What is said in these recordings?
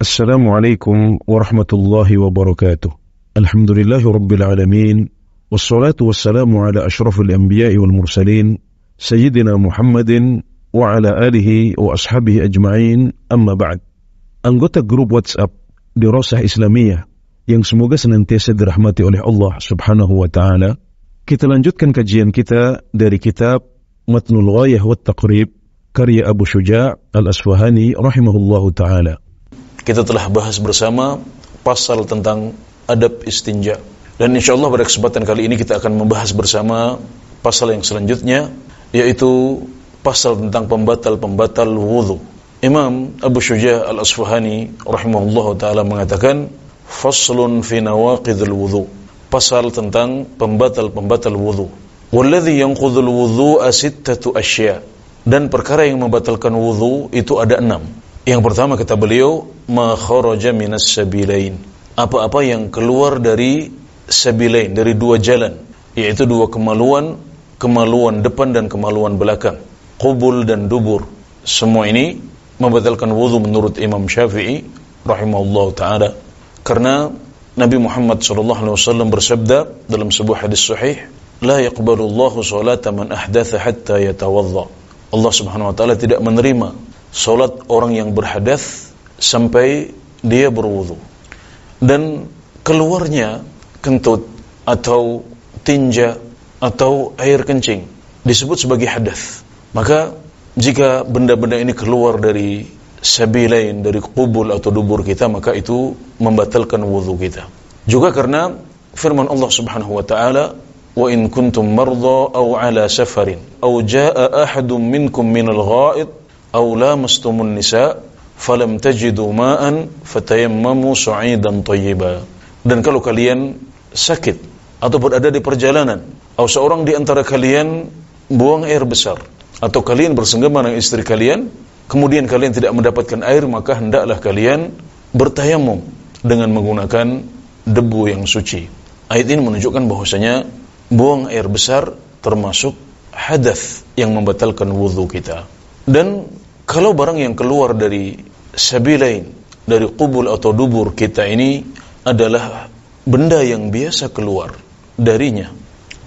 السلام عليكم ورحمة الله وبركاته الحمد لله رب العالمين والصلاة والسلام على أشرف الأنبياء والمرسلين سيدنا محمد وعلى آله وأصحابه أجمعين أما بعد Anggota grup WhatsApp Dirosah Islamiyah yang semoga senantiasa dirahmati oleh Allah Subhanahu wa taala. Kita lanjutkan kajian kita dari kitab Matnul Ghayah wa Taqrib karya Abu Syuja' Al-Asfahani rahimahullahu taala. kita telah bahas bersama pasal tentang adab istinja. Dan insya Allah pada kesempatan kali ini kita akan membahas bersama pasal yang selanjutnya, yaitu pasal tentang pembatal-pembatal wudhu. Imam Abu Syuja al-Asfahani rahimahullah ta'ala mengatakan, Faslun fi nawaqidul wudhu. Pasal tentang pembatal-pembatal wudhu. Walladhi yanqudul wudhu sittatu asya' dan perkara yang membatalkan wudhu itu ada enam. Yang pertama kata beliau, "Ma minas sabilain." Apa-apa yang keluar dari sabilain, dari dua jalan, yaitu dua kemaluan, kemaluan depan dan kemaluan belakang, kubul dan dubur. Semua ini membatalkan wudhu menurut Imam Syafi'i rahimahullah taala karena Nabi Muhammad sallallahu alaihi wasallam bersabda dalam sebuah hadis sahih, "La yaqbalu salata man ahdatha hatta yatawadda." Allah Subhanahu wa taala tidak menerima solat orang yang berhadas sampai dia berwudu. Dan keluarnya kentut atau tinja atau air kencing disebut sebagai hadas. Maka jika benda-benda ini keluar dari sabi lain dari kubul atau dubur kita maka itu membatalkan wudhu kita juga karena firman Allah Subhanahu wa taala wa in kuntum marda aw ala safarin aw jaa minkum minal ghaid أو لامستم nisa فلم تجدوا ماء فتيمموا صعيدا طيبا dan kalau kalian sakit atau berada di perjalanan atau seorang di antara kalian buang air besar atau kalian bersenggama dengan istri kalian kemudian kalian tidak mendapatkan air maka hendaklah kalian bertayamum dengan menggunakan debu yang suci ayat ini menunjukkan bahwasanya buang air besar termasuk hadas yang membatalkan wudhu kita dan kalau barang yang keluar dari sabilain, dari kubul atau dubur kita ini adalah benda yang biasa keluar darinya.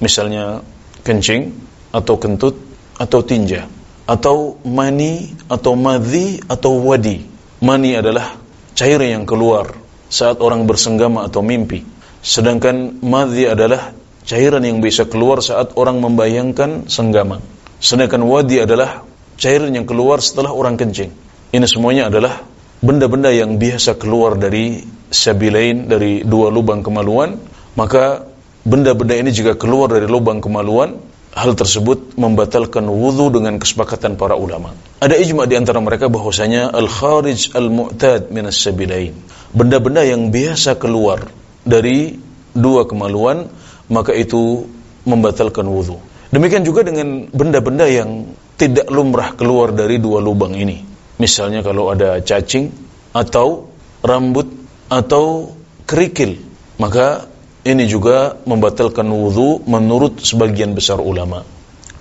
Misalnya kencing atau kentut atau tinja atau mani atau madhi atau wadi. Mani adalah cairan yang keluar saat orang bersenggama atau mimpi. Sedangkan madhi adalah cairan yang bisa keluar saat orang membayangkan senggama. Sedangkan wadi adalah cairan yang keluar setelah orang kencing. Ini semuanya adalah benda-benda yang biasa keluar dari sabilain, dari dua lubang kemaluan, maka benda-benda ini jika keluar dari lubang kemaluan, hal tersebut membatalkan wudhu dengan kesepakatan para ulama. Ada ijma di antara mereka bahwasanya al-kharij al-mu'tad minas sabilain. Benda-benda yang biasa keluar dari dua kemaluan, maka itu membatalkan wudhu. Demikian juga dengan benda-benda yang tidak lumrah keluar dari dua lubang ini. Misalnya kalau ada cacing atau rambut atau kerikil, maka ini juga membatalkan wudhu menurut sebagian besar ulama.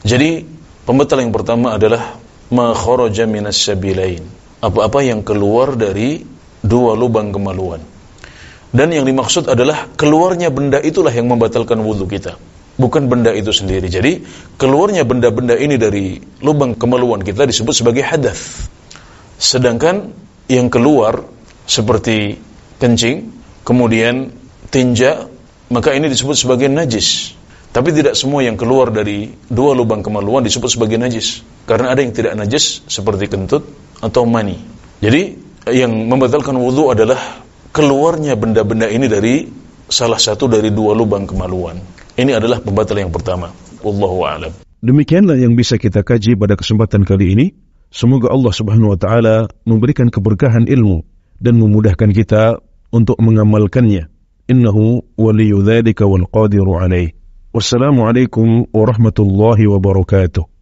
Jadi pembatal yang pertama adalah ma minas sabilain. Apa-apa yang keluar dari dua lubang kemaluan. Dan yang dimaksud adalah keluarnya benda itulah yang membatalkan wudhu kita bukan benda itu sendiri. Jadi keluarnya benda-benda ini dari lubang kemaluan kita disebut sebagai hadas. Sedangkan yang keluar seperti kencing, kemudian tinja, maka ini disebut sebagai najis. Tapi tidak semua yang keluar dari dua lubang kemaluan disebut sebagai najis. Karena ada yang tidak najis seperti kentut atau mani. Jadi yang membatalkan wudhu adalah keluarnya benda-benda ini dari salah satu dari dua lubang kemaluan. Ini adalah pembatalan yang pertama. Wallahu a'lam. Demikianlah yang bisa kita kaji pada kesempatan kali ini. Semoga Allah Subhanahu wa taala memberikan keberkahan ilmu dan memudahkan kita untuk mengamalkannya. Innahu waliyudzalika wal qadiru Wassalamualaikum warahmatullahi wabarakatuh.